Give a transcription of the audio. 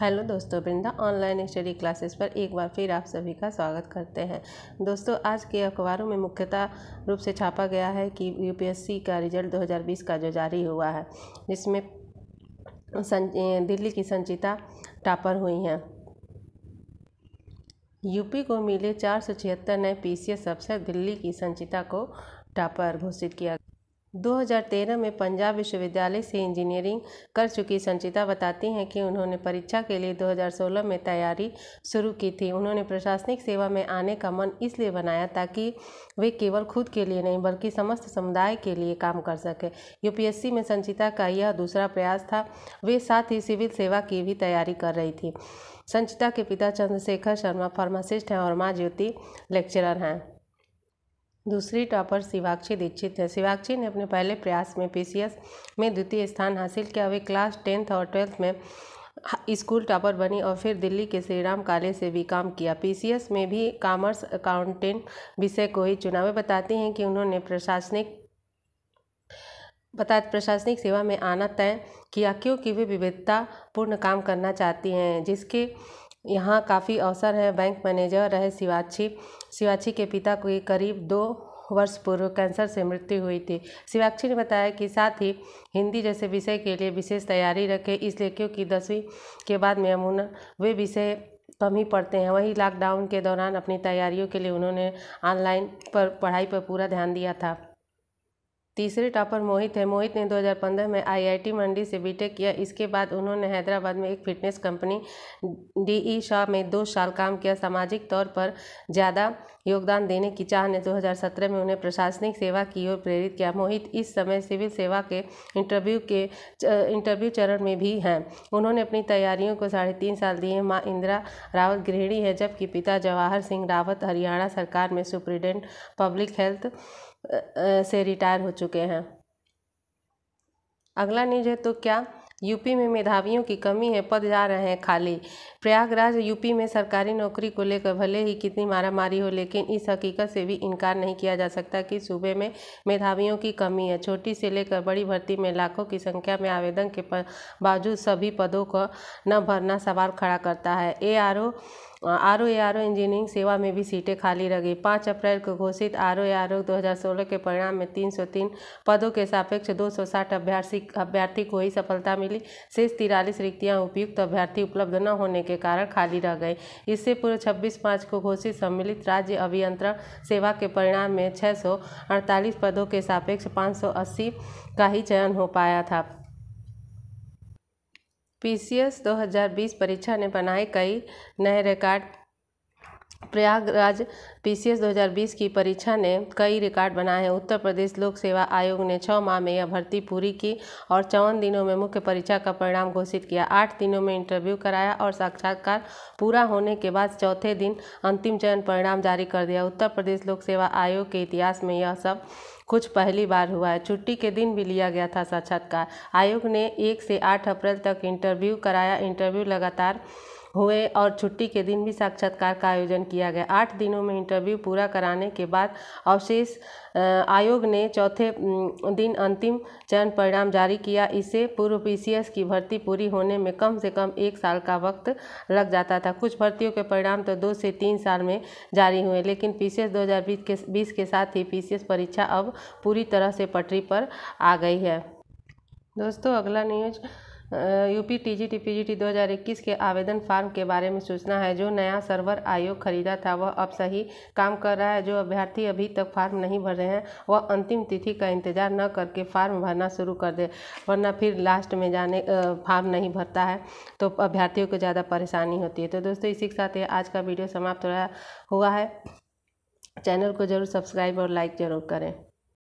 hello दोस्तों वृंदा online study classes पर एक बार फिर आप सभी का स्वागत करते हैं दोस्तों आज के अखबारों में मुख्यतः रूप से छापा गया है कि यूपीएससी का रिजल्ट 2020 का जो जारी हुआ है जिसमें दिल्ली की संचिता टापर हुई हैं यूपी को मिले चार नए पीसीएस अफसर दिल्ली की संचिता को टापर घोषित किया 2013 में पंजाब विश्वविद्यालय से इंजीनियरिंग कर चुकी संचिता बताती हैं कि उन्होंने परीक्षा के लिए 2016 में तैयारी शुरू की थी उन्होंने प्रशासनिक सेवा में आने का मन इसलिए बनाया ताकि वे केवल खुद के लिए नहीं बल्कि समस्त समुदाय के लिए काम कर सकें यूपीएससी में संचिता का यह दूसरा प्रयास था वे साथ ही सिविल सेवा की भी तैयारी कर रही थी संचिता के पिता चंद्रशेखर शर्मा फार्मासिस्ट हैं और माँ ज्योति लेक्चरर हैं दूसरी टॉपर शिवाक्षी दीक्षित है शिवाक्षी ने अपने पहले प्रयास में पी में द्वितीय स्थान हासिल किया वे क्लास टेंथ और ट्वेल्थ में स्कूल टॉपर बनी और फिर दिल्ली के श्रीराम काले से भी काम किया पीसीएस में भी कॉमर्स अकाउंटेंट विषय को ही चुनावें बताती हैं कि उन्होंने प्रशासनिक बता प्रशासनिक सेवा में आना तय किया क्योंकि वे विविधतापूर्ण काम करना चाहती हैं जिसके यहाँ काफ़ी अवसर हैं बैंक मैनेजर रहे शिवाक्षी शिवाक्षी के पिता के करीब दो वर्ष पूर्व कैंसर से मृत्यु हुई थी शिवाक्षी ने बताया कि साथ ही हिंदी जैसे विषय के लिए विशेष तैयारी रखे इसलिए क्योंकि दसवीं के बाद में अमूना वे विषय कम ही पढ़ते हैं वहीं लॉकडाउन के दौरान अपनी तैयारियों के लिए उन्होंने ऑनलाइन पर पढ़ाई पर पूरा ध्यान दिया था तीसरे टॉपर मोहित हैं मोहित ने 2015 में आईआईटी मंडी से बीटेक किया इसके बाद उन्होंने हैदराबाद में एक फिटनेस कंपनी डीई शाह में दो साल काम किया सामाजिक तौर पर ज़्यादा योगदान देने की चाह ने 2017 में उन्हें प्रशासनिक सेवा की ओर प्रेरित किया मोहित इस समय सिविल सेवा के इंटरव्यू के इंटरव्यू चरण में भी हैं उन्होंने अपनी तैयारियों को साढ़े तीन साल दिए माँ इंदिरा रावत गृहिणी है जबकि पिता जवाहर सिंह रावत हरियाणा सरकार में सुप्रिटेंडेंट पब्लिक हेल्थ से रिटायर हो चुके हैं अगला न्यूज है तो क्या यूपी में मेधावियों की कमी है पद जा रहे हैं खाली प्रयागराज यूपी में सरकारी नौकरी को लेकर भले ही कितनी मारामारी हो लेकिन इस हकीकत से भी इनकार नहीं किया जा सकता कि सूबे में मेधावियों की कमी है छोटी से लेकर बड़ी भर्ती में लाखों की संख्या में आवेदन के बावजूद सभी पदों को न भरना सवाल खड़ा करता है A R O R O R O engineering सेवा में भी सीटें खाली रह गई पाँच अप्रैल को घोषित आर ओ आर ओ दो के परिणाम में तीन पदों के सापेक्ष साठ अभ्यर्थी अभ्यर्थी को ही सफलता मिली मिली शेष तिरालीस रिक्तियां उपयुक्त अभ्यर्थी उपलब्ध न होने के कारण खाली रह गई इससे पूर्व छब्बीस मार्च को घोषित सम्मिलित राज्य अभियंत्रण सेवा के परिणाम में छः पदों के सापेक्ष पाँच का ही चयन हो पाया था पीसीएस 2020 परीक्षा ने बनाए कई नए record Prayagraj P C S दो हज़ार बीस की परीक्षा ने कई रिकॉर्ड बनाए हैं उत्तर प्रदेश लोक सेवा आयोग ने छः माह में यह भर्ती पूरी की और चौवन दिनों में मुख्य परीक्षा का परिणाम घोषित किया आठ दिनों में इंटरव्यू कराया और साक्षात्कार पूरा होने के बाद चौथे दिन अंतिम चयन परिणाम जारी कर दिया उत्तर प्रदेश लोक सेवा आयोग के इतिहास में यह सब कुछ पहली बार हुआ है छुट्टी के दिन भी लिया गया था साक्षात्कार आयोग ने एक से आठ अप्रैल तक इंटरव्यू कराया इंटरव्यू लगातार हुए और छुट्टी के दिन भी साक्षात्कार का आयोजन किया गया आठ दिनों में इंटरव्यू पूरा कराने के बाद अवशेष आयोग ने चौथे दिन अंतिम चयन परिणाम जारी किया इससे पूर्व पी की भर्ती पूरी होने में कम से कम एक साल का वक्त लग जाता था कुछ भर्तियों के परिणाम तो दो से तीन साल में जारी हुए लेकिन पी सी के बीस के साथ ही पी परीक्षा अब पूरी तरह से पटरी पर आ गई है दोस्तों अगला न्यूज़ यूपी टीजी टीपीजीटी 2021 के आवेदन फार्म के बारे में सूचना है जो नया सर्वर आयोग खरीदा था वह अब सही काम कर रहा है जो अभ्यर्थी अभी तक फार्म नहीं भर रहे हैं वह अंतिम तिथि का इंतजार न करके फार्म भरना शुरू कर दे वरना फिर लास्ट में जाने फार्म नहीं भरता है तो अभ्यर्थियों को ज़्यादा परेशानी होती है तो दोस्तों इसी के साथ ये आज का वीडियो समाप्त हुआ है चैनल को ज़रूर सब्सक्राइब और लाइक ज़रूर करें